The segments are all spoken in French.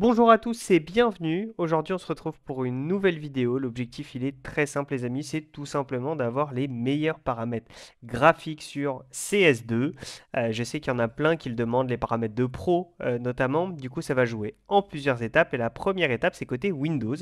Bonjour à tous et bienvenue. Aujourd'hui, on se retrouve pour une nouvelle vidéo. L'objectif, il est très simple les amis, c'est tout simplement d'avoir les meilleurs paramètres graphiques sur CS2. Euh, je sais qu'il y en a plein qui le demandent, les paramètres de pro euh, notamment. Du coup, ça va jouer en plusieurs étapes et la première étape, c'est côté Windows.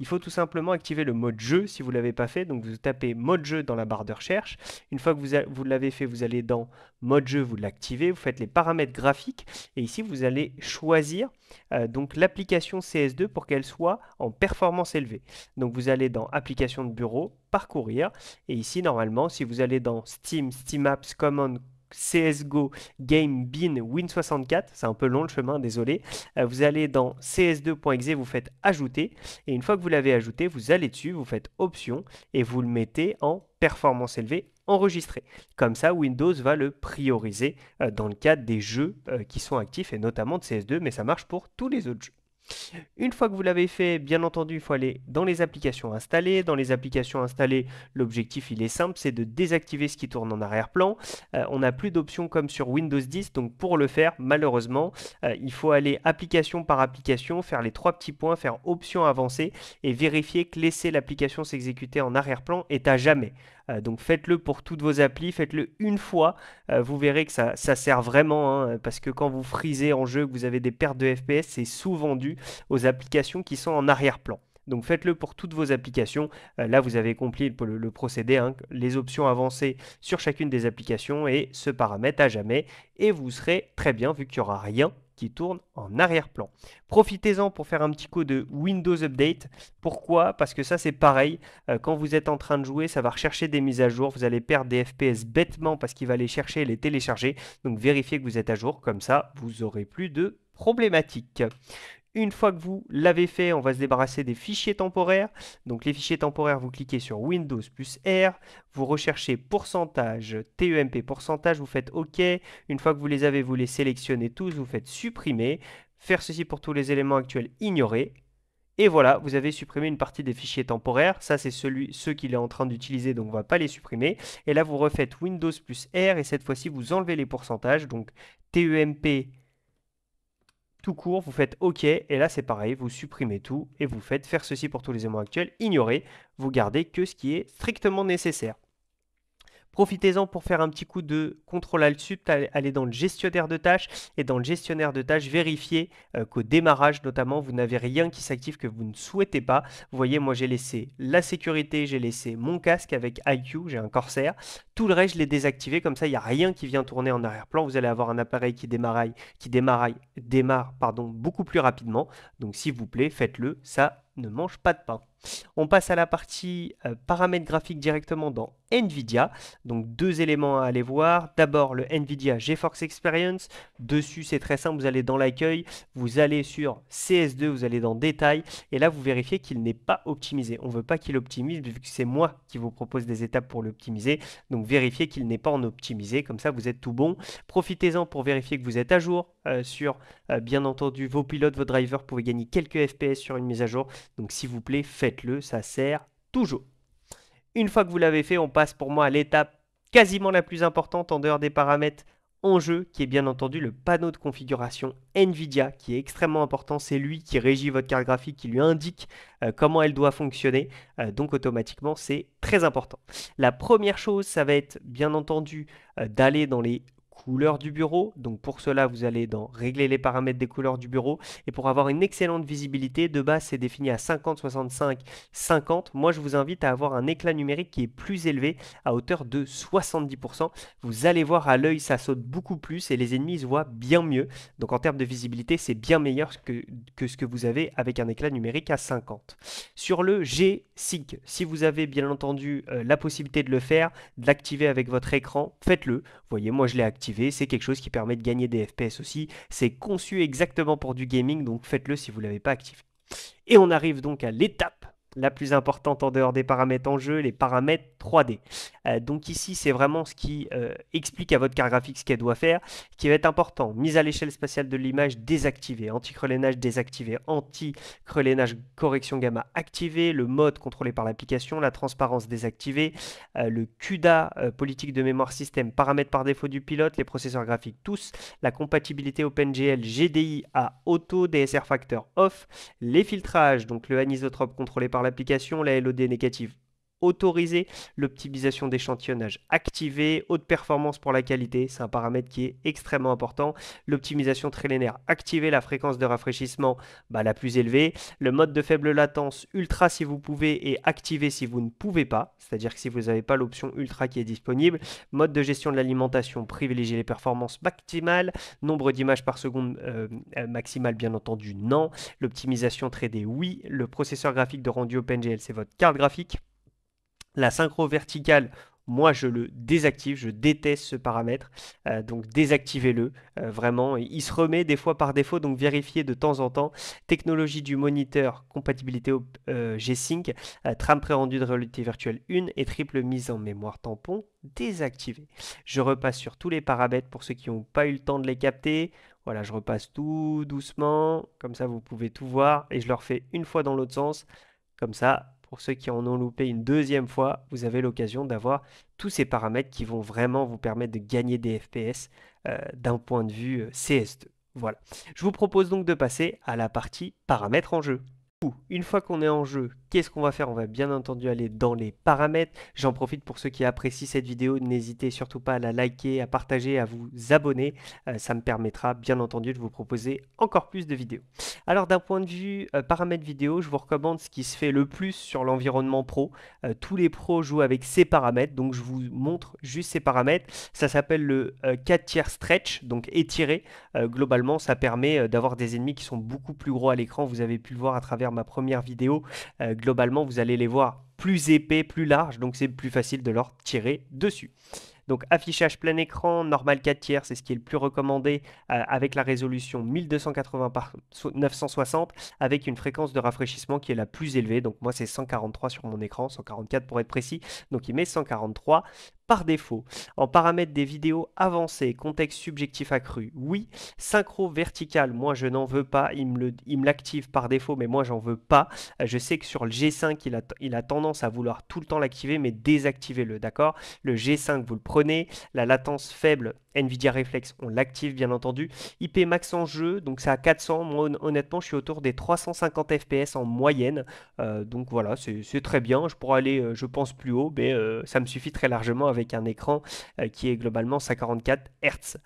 Il faut tout simplement activer le mode jeu si vous ne l'avez pas fait. Donc, vous tapez mode jeu dans la barre de recherche. Une fois que vous, vous l'avez fait, vous allez dans mode jeu, vous l'activez, vous faites les paramètres graphiques et ici, vous allez choisir euh, donc là application CS2 pour qu'elle soit en performance élevée. Donc vous allez dans Application de bureau, Parcourir, et ici normalement, si vous allez dans Steam, Steam Apps, Command, CSGO, Game, Bin, Win64, c'est un peu long le chemin, désolé. Euh, vous allez dans cs2.exe, vous faites ajouter, et une fois que vous l'avez ajouté, vous allez dessus, vous faites option, et vous le mettez en performance élevée enregistré. Comme ça, Windows va le prioriser euh, dans le cadre des jeux euh, qui sont actifs, et notamment de CS2, mais ça marche pour tous les autres jeux. Une fois que vous l'avez fait, bien entendu, il faut aller dans les applications installées. Dans les applications installées, l'objectif, il est simple, c'est de désactiver ce qui tourne en arrière-plan. Euh, on n'a plus d'options comme sur Windows 10, donc pour le faire, malheureusement, euh, il faut aller application par application, faire les trois petits points, faire option avancée et vérifier que laisser l'application s'exécuter en arrière-plan est à jamais. Euh, donc faites-le pour toutes vos applis, faites-le une fois. Euh, vous verrez que ça, sert vraiment, hein, parce que quand vous frisez en jeu, que vous avez des pertes de FPS, c'est souvent dû aux applications qui sont en arrière-plan. Donc faites-le pour toutes vos applications. Euh, là, vous avez compris le, procédé, hein, les options avancées sur chacune des applications et ce paramètre à jamais. Et vous serez très bien vu qu'il n'y aura rien qui tourne en arrière-plan. Profitez-en pour faire un petit coup de Windows Update. Pourquoi Parce que ça c'est pareil, euh, quand vous êtes en train de jouer, ça va rechercher des mises à jour, vous allez perdre des FPS bêtement parce qu'il va les chercher et les télécharger. Donc vérifiez que vous êtes à jour, comme ça vous aurez plus de problématiques. Une fois que vous l'avez fait, on va se débarrasser des fichiers temporaires. Donc les fichiers temporaires, vous cliquez sur Windows plus R, vous recherchez pourcentage, TEMP pourcentage, vous faites OK. Une fois que vous les avez, vous les sélectionnez tous, vous faites supprimer. Faire ceci pour tous les éléments actuels, ignorer. Et voilà, vous avez supprimé une partie des fichiers temporaires. Ça, c'est celui, ceux qu'il est en train d'utiliser, donc on ne va pas les supprimer. Et là, vous refaites Windows plus R, et cette fois-ci, vous enlevez les pourcentages. Donc, TEMP tout court, vous faites OK, et là c'est pareil, vous supprimez tout et vous faites faire ceci pour tous les éléments actuels, ignorez, vous gardez que ce qui est strictement nécessaire. Profitez-en pour faire un petit coup de contrôle alt sub aller dans le gestionnaire de tâches et dans le gestionnaire de tâches, vérifiez euh, qu'au démarrage notamment, vous n'avez rien qui s'active que vous ne souhaitez pas. Vous voyez, moi j'ai laissé la sécurité, j'ai laissé mon casque avec IQ, j'ai un Corsair. Tout le reste, je l'ai désactivé, comme ça, il n'y a rien qui vient tourner en arrière-plan. Vous allez avoir un appareil qui démarre, qui démarre, démarre pardon, beaucoup plus rapidement. Donc s'il vous plaît, faites-le, ça ne mange pas de pain. On passe à la partie euh, paramètres graphiques directement dans NVIDIA. Donc deux éléments à aller voir. D'abord le NVIDIA GeForce Experience. Dessus c'est très simple, vous allez dans l'accueil, vous allez sur CS2, vous allez dans détail et là vous vérifiez qu'il n'est pas optimisé. On ne veut pas qu'il optimise vu que c'est moi qui vous propose des étapes pour l'optimiser. Donc vérifiez qu'il n'est pas en optimisé, comme ça vous êtes tout bon. Profitez-en pour vérifier que vous êtes à jour euh, sur euh, bien entendu vos pilotes, vos drivers, vous pouvez gagner quelques FPS sur une mise à jour. Donc s'il vous plaît, faites le ça sert toujours. Une fois que vous l'avez fait, on passe pour moi à l'étape quasiment la plus importante en dehors des paramètres en jeu, qui est bien entendu le panneau de configuration NVIDIA, qui est extrêmement important. C'est lui qui régit votre carte graphique, qui lui indique euh, comment elle doit fonctionner. Euh, donc automatiquement, c'est très important. La première chose, ça va être bien entendu euh, d'aller dans les Couleur du bureau. Donc pour cela, vous allez dans Régler les paramètres des couleurs du bureau. Et pour avoir une excellente visibilité, de base, c'est défini à 50, 65, 50. Moi, je vous invite à avoir un éclat numérique qui est plus élevé, à hauteur de 70%. Vous allez voir à l'œil, ça saute beaucoup plus et les ennemis se voient bien mieux. Donc en termes de visibilité, c'est bien meilleur que, que ce que vous avez avec un éclat numérique à 50. Sur le g 5 si vous avez bien entendu euh, la possibilité de le faire, de l'activer avec votre écran, faites-le. voyez, moi, je l'ai activé c'est quelque chose qui permet de gagner des FPS aussi. C'est conçu exactement pour du gaming, donc faites-le si vous l'avez pas activé. Et on arrive donc à l'étape la plus importante en dehors des paramètres en jeu, les paramètres 3D. Euh, donc ici, c'est vraiment ce qui euh, explique à votre carte graphique ce qu'elle doit faire, qui va être important. Mise à l'échelle spatiale de l'image désactivée, anti-crelinage désactivé, anti crelénage correction gamma activé, le mode contrôlé par l'application, la transparence désactivée, euh, le CUDA, politique de mémoire système, paramètres par défaut du pilote, les processeurs graphiques tous, la compatibilité OpenGL GDI à auto, DSR facteur off, les filtrages, donc le anisotrope contrôlé par l'application, la LOD négative autoriser l'optimisation d'échantillonnage activé, haute performance pour la qualité, c'est un paramètre qui est extrêmement important, l'optimisation lénaire, activée, la fréquence de rafraîchissement bah, la plus élevée, le mode de faible latence ultra si vous pouvez et activé si vous ne pouvez pas, c'est-à-dire que si vous n'avez pas l'option ultra qui est disponible, mode de gestion de l'alimentation, privilégier les performances maximales, nombre d'images par seconde euh, euh, maximale bien entendu non, l'optimisation 3D oui, le processeur graphique de rendu OpenGL c'est votre carte graphique. La synchro verticale, moi je le désactive, je déteste ce paramètre, euh, donc désactivez-le euh, vraiment. Il se remet des fois par défaut, donc vérifiez de temps en temps. Technologie du moniteur, compatibilité euh, G-Sync, trame rendu de réalité virtuelle 1 et triple mise en mémoire tampon désactivé. Je repasse sur tous les paramètres pour ceux qui n'ont pas eu le temps de les capter. Voilà, je repasse tout doucement, comme ça vous pouvez tout voir et je le refais une fois dans l'autre sens. Comme ça, pour ceux qui en ont loupé une deuxième fois, vous avez l'occasion d'avoir tous ces paramètres qui vont vraiment vous permettre de gagner des FPS euh, d'un point de vue euh, CS2. Voilà. Je vous propose donc de passer à la partie paramètres en jeu. Une fois qu'on est en jeu, qu'est-ce qu'on va faire On va bien entendu aller dans les paramètres. J'en profite pour ceux qui apprécient cette vidéo, n'hésitez surtout pas à la liker, à partager, à vous abonner. Euh, ça me permettra bien entendu de vous proposer encore plus de vidéos. Alors d'un point de vue euh, paramètres vidéo, je vous recommande ce qui se fait le plus sur l'environnement pro. Euh, tous les pros jouent avec ces paramètres, donc je vous montre juste ces paramètres. Ça s'appelle le 4 tiers stretch, donc étirer. globalement, ça permet d'avoir des ennemis qui sont beaucoup plus gros à l'écran. Vous avez pu le voir à travers ma première vidéo, euh, globalement, vous allez les voir plus épais, plus large donc c'est plus facile de leur tirer dessus. Donc affichage plein écran, normal 4 tiers, c'est ce qui est le plus recommandé euh, avec la résolution 1280 par 960 avec une fréquence de rafraîchissement qui est la plus élevée. Donc moi c'est 143 sur mon écran, 144 pour être précis. Donc il met 143 par défaut. En paramètres des vidéos avancées, contexte subjectif accru, oui. Synchro vertical, moi je n'en veux pas, il me l'active par défaut, mais moi j'en veux pas. Euh, je sais que sur le G5, il a, il a tendance à vouloir tout le temps l'activer, mais désactivez-le, d'accord Le G5, vous le prenez, la latence faible, Nvidia Reflex, on l'active bien entendu. IP max en jeu, donc ça à 400. Moi, honnêtement, je suis autour des 350 FPS en moyenne. Euh, donc voilà, c'est très bien. Je pourrais aller, euh, je pense, plus haut, mais euh, ça me suffit très largement avec un écran qui est globalement 144 Hz.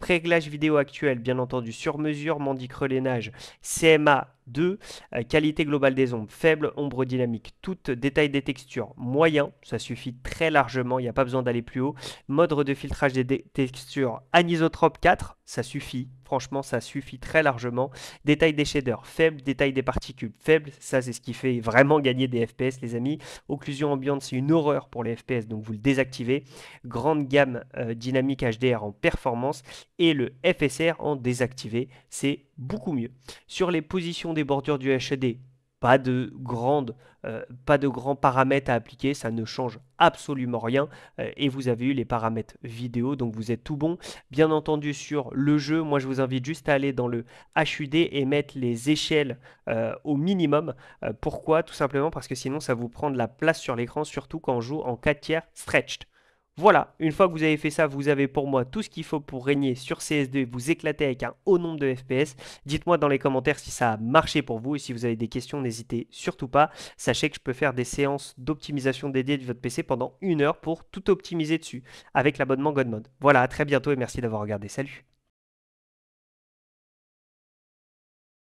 Préglage vidéo actuel, bien entendu, sur mesure, Mandic relénage, CMA 2. Euh, qualité globale des ombres, faible, ombre dynamique, tout détail des textures, moyen, ça suffit très largement, il n'y a pas besoin d'aller plus haut. Mode de filtrage des textures, anisotrope 4, ça suffit. Franchement, ça suffit très largement. Détail des shaders faible, détail des particules faible, ça c'est ce qui fait vraiment gagner des FPS, les amis. Occlusion ambiante, c'est une horreur pour les FPS, donc vous le désactivez. Grande gamme euh, dynamique HDR en performance et le FSR en désactivé, c'est beaucoup mieux. Sur les positions des bordures du HD, pas de euh, pas de grands paramètres à appliquer, ça ne change absolument rien. Euh, et vous avez eu les paramètres vidéo, donc vous êtes tout bon. Bien entendu sur le jeu, moi je vous invite juste à aller dans le HUD et mettre les échelles euh, au minimum. pourquoi Tout simplement parce que sinon ça vous prend de la place sur l'écran, surtout quand on joue en 4 tiers stretched. Voilà, une fois que vous avez fait ça, vous avez pour moi tout ce qu'il faut pour régner sur CS2 et vous éclater avec un haut nombre de FPS. Dites-moi dans les commentaires si ça a marché pour vous et si vous avez des questions, n'hésitez surtout pas. Sachez que je peux faire des séances d'optimisation dédiées de votre PC pendant une heure pour tout optimiser dessus avec l'abonnement Godmode. Voilà, à très bientôt et merci d'avoir regardé. Salut